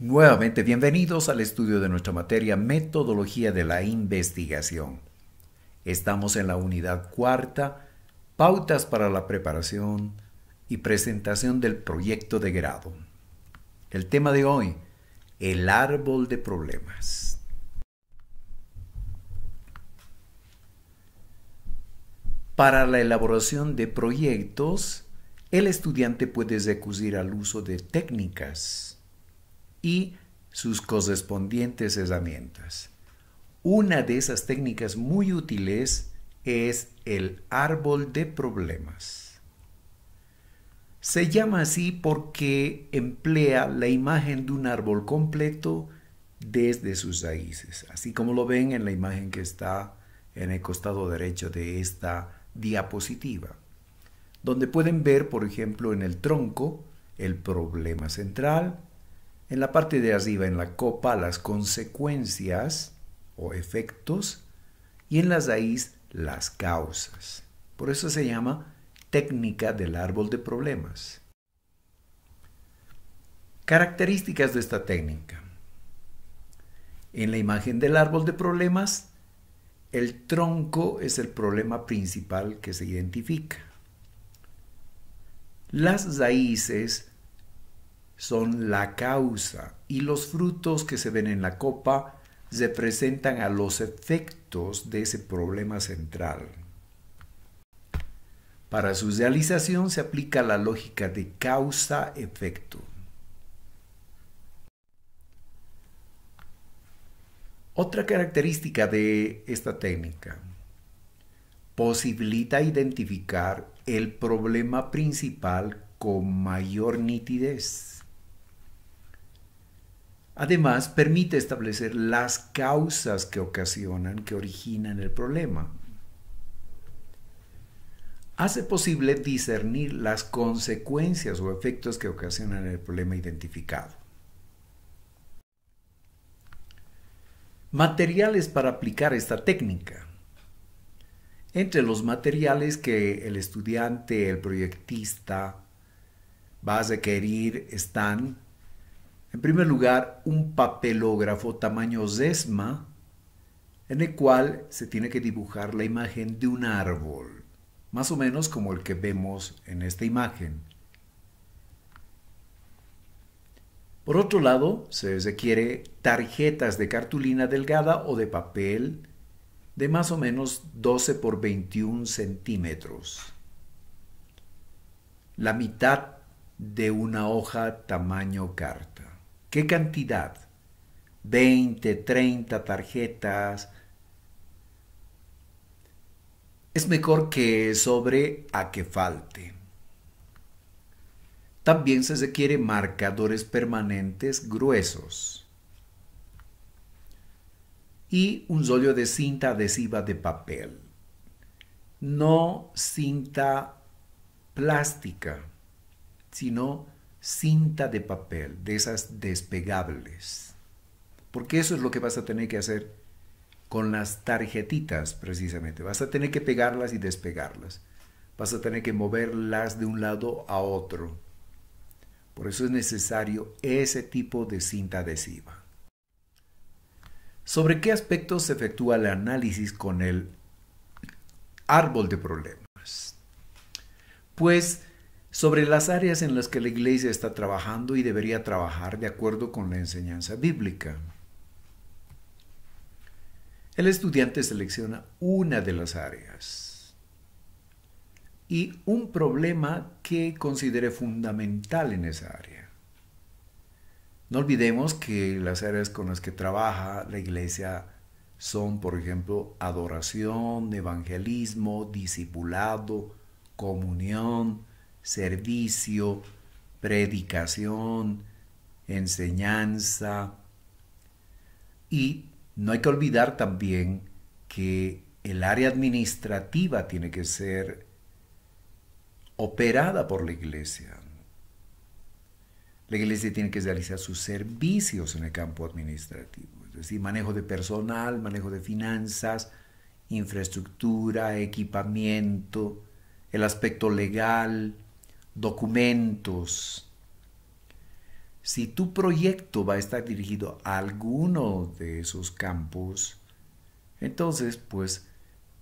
Nuevamente, bienvenidos al estudio de nuestra materia Metodología de la Investigación. Estamos en la unidad cuarta, Pautas para la preparación y presentación del proyecto de grado. El tema de hoy, el árbol de problemas. Para la elaboración de proyectos, el estudiante puede recurrir al uso de técnicas y sus correspondientes herramientas. Una de esas técnicas muy útiles es el árbol de problemas. Se llama así porque emplea la imagen de un árbol completo desde sus raíces, así como lo ven en la imagen que está en el costado derecho de esta diapositiva, donde pueden ver, por ejemplo, en el tronco el problema central, en la parte de arriba, en la copa, las consecuencias o efectos y en la raíz las causas. Por eso se llama técnica del árbol de problemas. Características de esta técnica. En la imagen del árbol de problemas, el tronco es el problema principal que se identifica. Las raíces son la causa y los frutos que se ven en la copa representan a los efectos de ese problema central. Para su realización se aplica la lógica de causa-efecto. Otra característica de esta técnica posibilita identificar el problema principal con mayor nitidez. Además, permite establecer las causas que ocasionan, que originan el problema. Hace posible discernir las consecuencias o efectos que ocasionan el problema identificado. Materiales para aplicar esta técnica. Entre los materiales que el estudiante, el proyectista, va a requerir están en primer lugar, un papelógrafo tamaño Zesma, en el cual se tiene que dibujar la imagen de un árbol, más o menos como el que vemos en esta imagen. Por otro lado, se requiere tarjetas de cartulina delgada o de papel de más o menos 12 por 21 centímetros. La mitad de una hoja tamaño carta. ¿Qué cantidad? 20, 30 tarjetas. Es mejor que sobre a que falte. También se requiere marcadores permanentes gruesos y un rollo de cinta adhesiva de papel. No cinta plástica, sino cinta de papel, de esas despegables. Porque eso es lo que vas a tener que hacer con las tarjetitas precisamente. Vas a tener que pegarlas y despegarlas. Vas a tener que moverlas de un lado a otro. Por eso es necesario ese tipo de cinta adhesiva. ¿Sobre qué aspectos se efectúa el análisis con el árbol de problemas? Pues sobre las áreas en las que la Iglesia está trabajando y debería trabajar de acuerdo con la enseñanza bíblica. El estudiante selecciona una de las áreas y un problema que considere fundamental en esa área. No olvidemos que las áreas con las que trabaja la Iglesia son, por ejemplo, adoración, evangelismo, discipulado, comunión, servicio, predicación, enseñanza. Y no hay que olvidar también que el área administrativa tiene que ser operada por la iglesia. La iglesia tiene que realizar sus servicios en el campo administrativo, es decir, manejo de personal, manejo de finanzas, infraestructura, equipamiento, el aspecto legal, documentos. Si tu proyecto va a estar dirigido a alguno de esos campos, entonces pues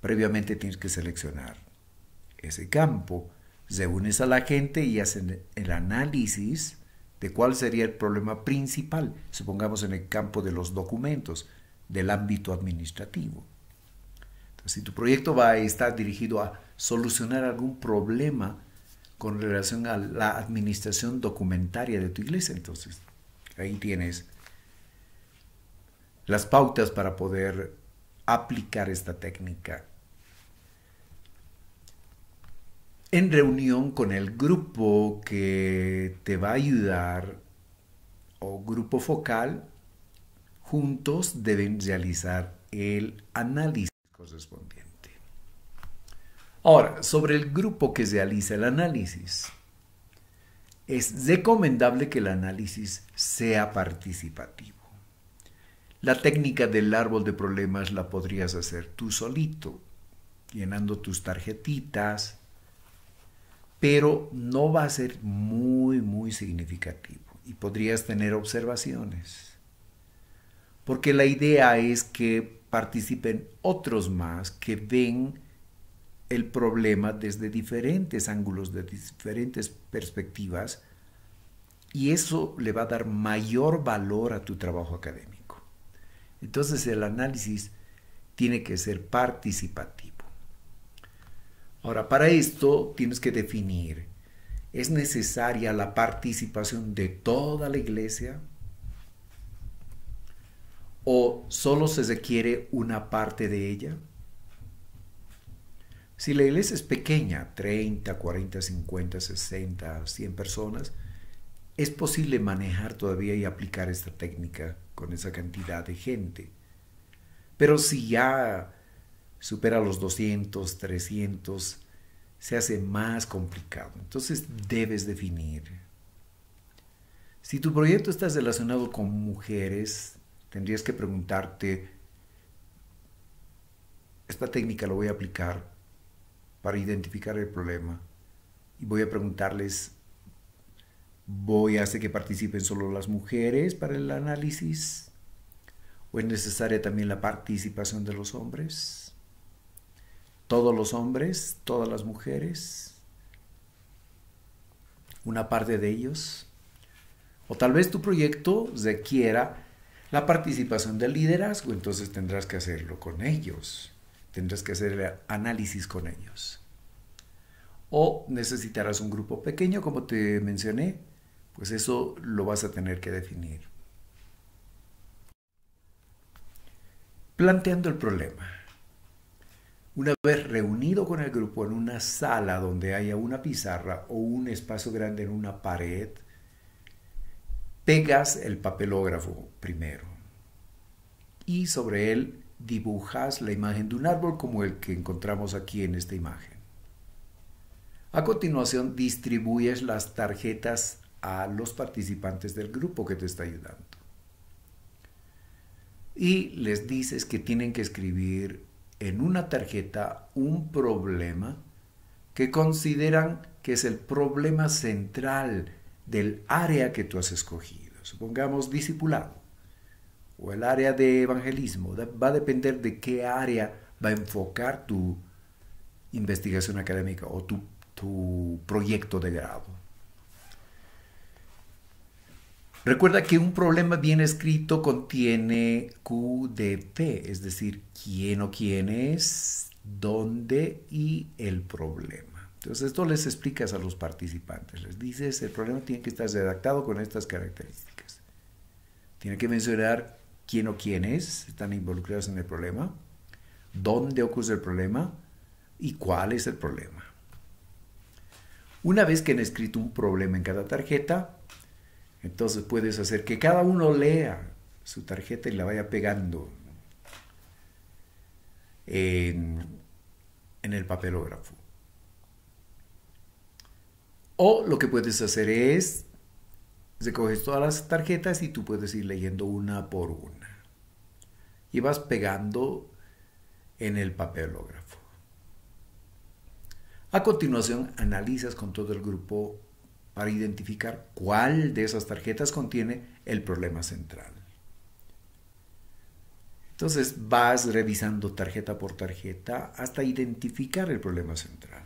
previamente tienes que seleccionar ese campo. unes a la gente y hacen el análisis de cuál sería el problema principal, supongamos en el campo de los documentos, del ámbito administrativo. si tu proyecto va a estar dirigido a solucionar algún problema con relación a la administración documentaria de tu iglesia. Entonces, ahí tienes las pautas para poder aplicar esta técnica en reunión con el grupo que te va a ayudar o grupo focal, juntos deben realizar el análisis correspondiente. Ahora, sobre el grupo que realiza el análisis. Es recomendable que el análisis sea participativo. La técnica del árbol de problemas la podrías hacer tú solito, llenando tus tarjetitas, pero no va a ser muy, muy significativo y podrías tener observaciones. Porque la idea es que participen otros más que ven el problema desde diferentes ángulos, de diferentes perspectivas, y eso le va a dar mayor valor a tu trabajo académico. Entonces el análisis tiene que ser participativo. Ahora, para esto tienes que definir, ¿es necesaria la participación de toda la iglesia? ¿O solo se requiere una parte de ella? Si la iglesia es pequeña, 30, 40, 50, 60, 100 personas, es posible manejar todavía y aplicar esta técnica con esa cantidad de gente. Pero si ya supera los 200, 300, se hace más complicado. Entonces debes definir. Si tu proyecto está relacionado con mujeres, tendrías que preguntarte, ¿esta técnica lo voy a aplicar para identificar el problema. Y voy a preguntarles, ¿voy a hacer que participen solo las mujeres para el análisis? ¿O es necesaria también la participación de los hombres? ¿Todos los hombres? ¿Todas las mujeres? ¿Una parte de ellos? O tal vez tu proyecto requiera la participación del liderazgo, entonces tendrás que hacerlo con ellos. Tendrás que hacer el análisis con ellos. O necesitarás un grupo pequeño, como te mencioné, pues eso lo vas a tener que definir. Planteando el problema. Una vez reunido con el grupo en una sala donde haya una pizarra o un espacio grande en una pared, pegas el papelógrafo primero y sobre él dibujas la imagen de un árbol como el que encontramos aquí en esta imagen. A continuación, distribuyes las tarjetas a los participantes del grupo que te está ayudando. Y les dices que tienen que escribir en una tarjeta un problema que consideran que es el problema central del área que tú has escogido. Supongamos discipulado o el área de evangelismo. Va a depender de qué área va a enfocar tu investigación académica o tu, proyecto de grado. Recuerda que un problema bien escrito contiene QDP, es decir, quién o quién es, dónde y el problema. Entonces esto les explicas a los participantes, les dices, el problema tiene que estar redactado con estas características. Tiene que mencionar quién o quiénes están involucrados en el problema, dónde ocurre el problema y cuál es el problema. Una vez que han escrito un problema en cada tarjeta, entonces puedes hacer que cada uno lea su tarjeta y la vaya pegando en, el papelógrafo. O lo que puedes hacer es, recoges todas las tarjetas y tú puedes ir leyendo una por una y vas pegando en el papelógrafo. A continuación, analizas con todo el grupo para identificar cuál de esas tarjetas contiene el problema central. Entonces vas revisando tarjeta por tarjeta hasta identificar el problema central.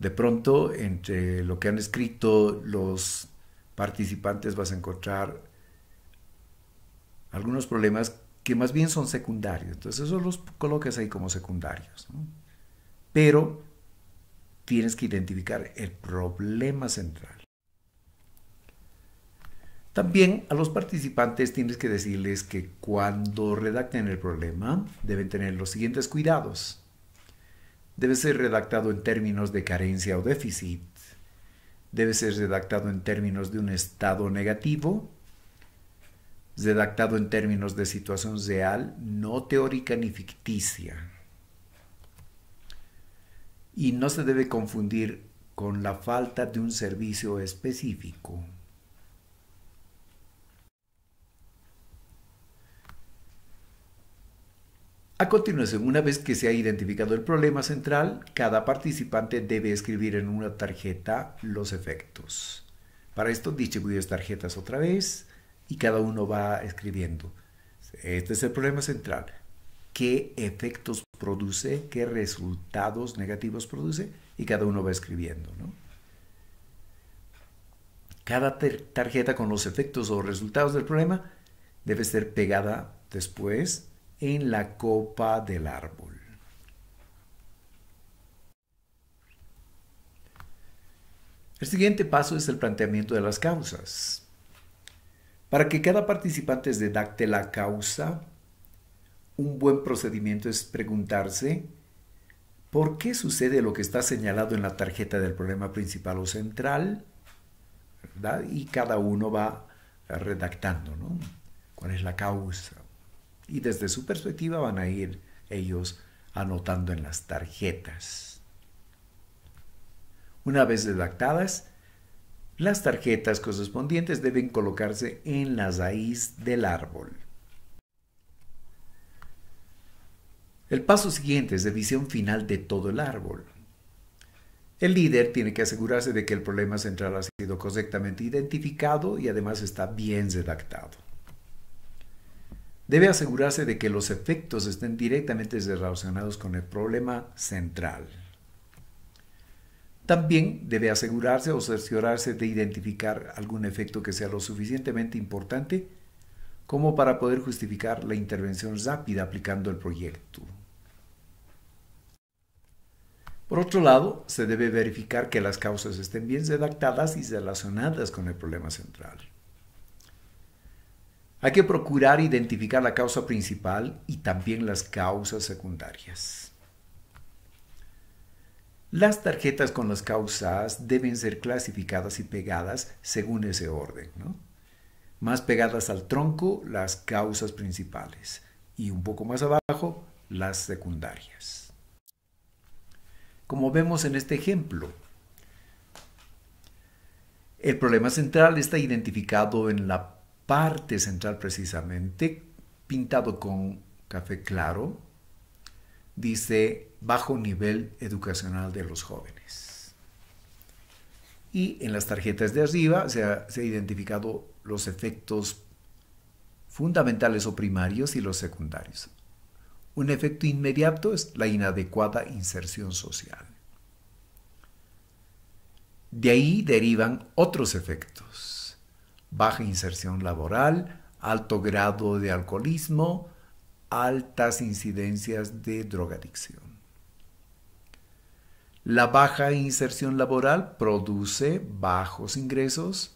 De pronto, entre lo que han escrito los participantes vas a encontrar algunos problemas que más bien son secundarios. Entonces eso los coloques ahí como secundarios. Pero tienes que identificar el problema central. También a los participantes tienes que decirles que cuando redacten el problema deben tener los siguientes cuidados. Debe ser redactado en términos de carencia o déficit. Debe ser redactado en términos de un estado negativo redactado en términos de situación real, no teórica ni ficticia. Y no se debe confundir con la falta de un servicio específico. A continuación, una vez que se ha identificado el problema central, cada participante debe escribir en una tarjeta los efectos. Para esto distribuir tarjetas otra vez y cada uno va escribiendo. Este es el problema central. ¿Qué efectos produce? ¿Qué resultados negativos produce? Y cada uno va escribiendo. Cada tarjeta con los efectos o resultados del problema debe ser pegada después en la copa del árbol. El siguiente paso es el planteamiento de las causas. Para que cada participante se la causa, un buen procedimiento es preguntarse por qué sucede lo que está señalado en la tarjeta del problema principal o central, y cada uno va redactando cuál es la causa. Y desde su perspectiva van a ir ellos anotando en las tarjetas. Una vez redactadas, las tarjetas correspondientes deben colocarse en la raíz del árbol. El paso siguiente es visión final de todo el árbol. El líder tiene que asegurarse de que el problema central ha sido correctamente identificado y además está bien redactado. Debe asegurarse de que los efectos estén directamente relacionados con el problema central. También debe asegurarse o cerciorarse de identificar algún efecto que sea lo suficientemente importante como para poder justificar la intervención rápida aplicando el proyecto. Por otro lado, se debe verificar que las causas estén bien redactadas y relacionadas con el problema central. Hay que procurar identificar la causa principal y también las causas secundarias. Las tarjetas con las causas deben ser clasificadas y pegadas según ese orden. Más pegadas al tronco las causas principales y un poco más abajo las secundarias. Como vemos en este ejemplo, el problema central está identificado en la parte central precisamente, pintado con café claro. Dice bajo nivel educacional de los jóvenes. Y en las tarjetas de arriba se han identificado los efectos fundamentales o primarios y los secundarios. Un efecto inmediato es la inadecuada inserción social. De ahí derivan otros efectos. Baja inserción laboral, alto grado de alcoholismo, altas incidencias de drogadicción. La baja inserción laboral produce bajos ingresos,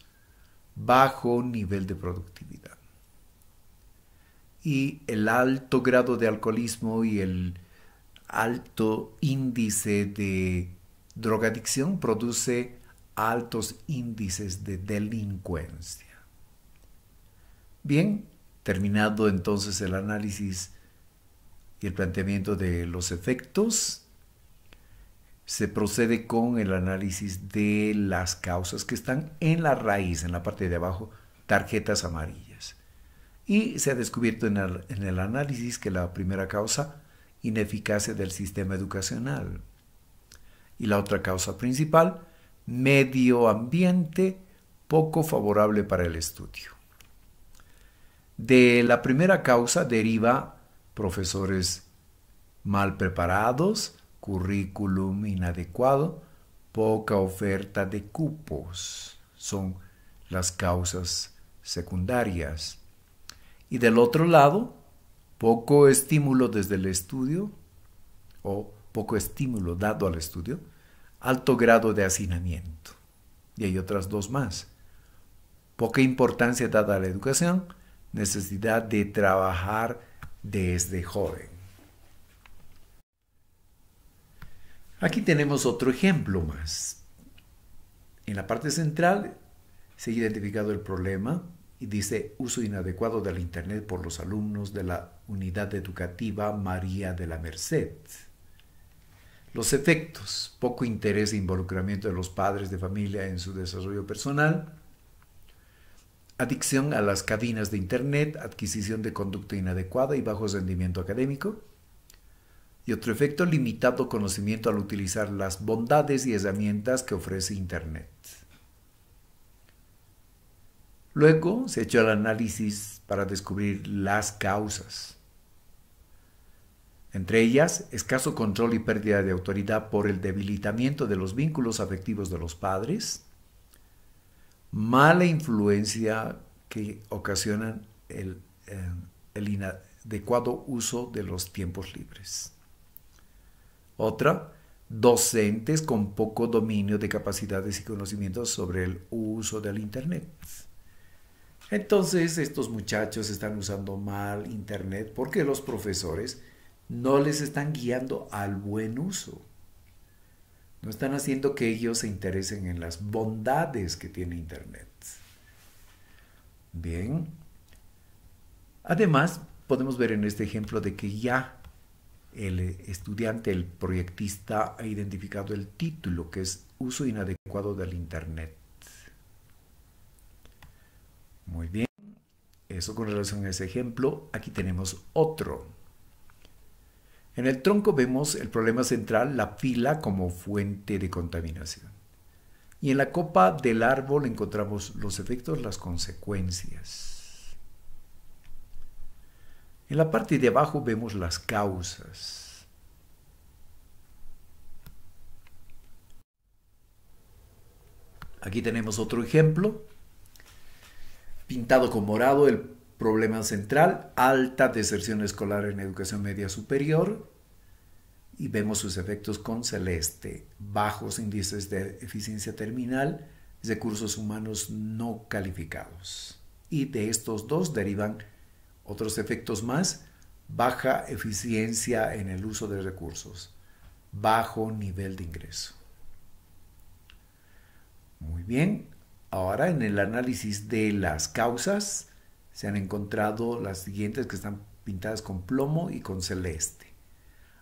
bajo nivel de productividad. Y el alto grado de alcoholismo y el alto índice de drogadicción produce altos índices de delincuencia. Bien, terminado entonces el análisis y el planteamiento de los efectos se procede con el análisis de las causas que están en la raíz, en la parte de abajo, tarjetas amarillas. Y se ha descubierto en el, análisis que la primera causa, ineficacia del sistema educacional. Y la otra causa principal, medio ambiente poco favorable para el estudio. De la primera causa deriva profesores mal preparados, currículum inadecuado, poca oferta de cupos son las causas secundarias. Y del otro lado, poco estímulo desde el estudio o poco estímulo dado al estudio, alto grado de hacinamiento. Y hay otras dos más. Poca importancia dada a la educación, necesidad de trabajar desde joven. Aquí tenemos otro ejemplo más. En la parte central se ha identificado el problema y dice uso inadecuado del Internet por los alumnos de la unidad educativa María de la Merced. Los efectos, poco interés e involucramiento de los padres de familia en su desarrollo personal, adicción a las cabinas de Internet, adquisición de conducta inadecuada y bajo rendimiento académico, y otro efecto limitado conocimiento al utilizar las bondades y herramientas que ofrece Internet. Luego se echó el análisis para descubrir las causas. Entre ellas, escaso control y pérdida de autoridad por el debilitamiento de los vínculos afectivos de los padres, mala influencia que ocasionan el eh, inadecuado uso de los tiempos libres. Otra, docentes con poco dominio de capacidades y conocimientos sobre el uso del Internet. Entonces estos muchachos están usando mal Internet porque los profesores no les están guiando al buen uso. No están haciendo que ellos se interesen en las bondades que tiene Internet. Bien. Además, podemos ver en este ejemplo de que ya el estudiante, el proyectista ha identificado el título que es uso inadecuado del Internet. Muy bien, eso con relación a ese ejemplo. Aquí tenemos otro. En el tronco vemos el problema central, la fila como fuente de contaminación. Y en la copa del árbol encontramos los efectos, las consecuencias. En la parte de abajo vemos las causas. Aquí tenemos otro ejemplo, pintado con morado el problema central, alta deserción escolar en educación media superior, y vemos sus efectos con celeste, bajos índices de eficiencia terminal, recursos humanos no calificados. Y de estos dos derivan otros efectos más, baja eficiencia en el uso de recursos, bajo nivel de ingreso. Muy bien, ahora en el análisis de las causas se han encontrado las siguientes que están pintadas con plomo y con celeste.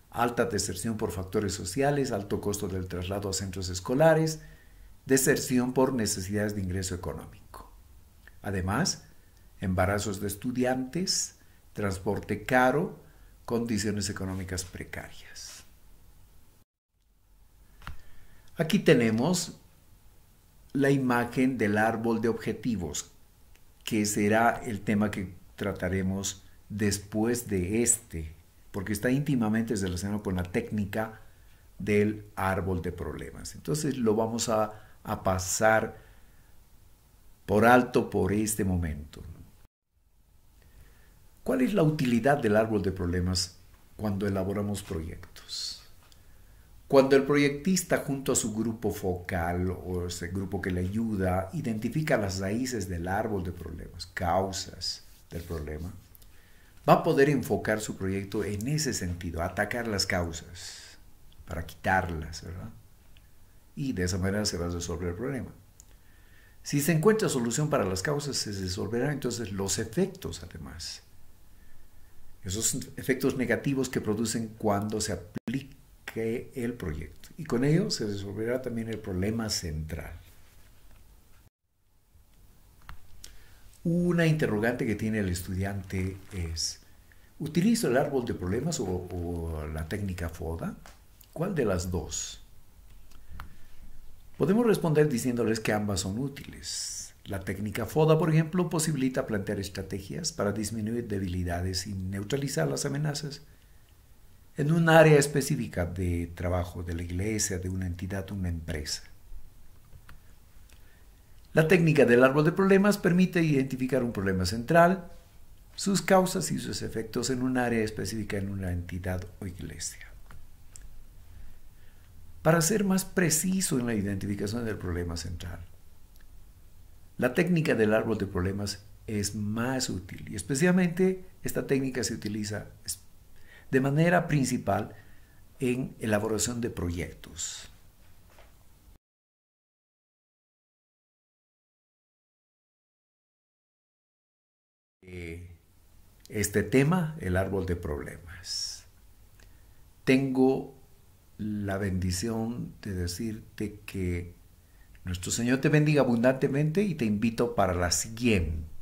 Alta deserción por factores sociales, alto costo del traslado a centros escolares, deserción por necesidades de ingreso económico. Además, embarazos de estudiantes, transporte caro, condiciones económicas precarias. Aquí tenemos la imagen del árbol de objetivos, que será el tema que trataremos después de este, porque está íntimamente relacionado con la técnica del árbol de problemas. Entonces lo vamos a, pasar por alto por este momento. ¿Cuál es la utilidad del árbol de problemas cuando elaboramos proyectos? Cuando el proyectista junto a su grupo focal o ese grupo que le ayuda identifica las raíces del árbol de problemas, causas del problema, va a poder enfocar su proyecto en ese sentido, atacar las causas para quitarlas, ¿verdad? Y de esa manera se va a resolver el problema. Si se encuentra solución para las causas, se resolverán entonces los efectos además esos efectos negativos que producen cuando se aplique el proyecto. Y con ello se resolverá también el problema central. Una interrogante que tiene el estudiante es, ¿utilizo el árbol de problemas o, o la técnica FODA? ¿Cuál de las dos? Podemos responder diciéndoles que ambas son útiles la técnica FODA, por ejemplo, posibilita plantear estrategias para disminuir debilidades y neutralizar las amenazas. En un área específica de trabajo de la iglesia, de una entidad, o una empresa. La técnica del árbol de problemas permite identificar un problema central, sus causas y sus efectos en un área específica en una entidad o iglesia. Para ser más preciso en la identificación del problema central, la técnica del árbol de problemas es más útil y especialmente esta técnica se utiliza de manera principal en elaboración de proyectos. Eh, este tema, el árbol de problemas. Tengo la bendición de decirte que nuestro Señor te bendiga abundantemente y te invito para la siguiente.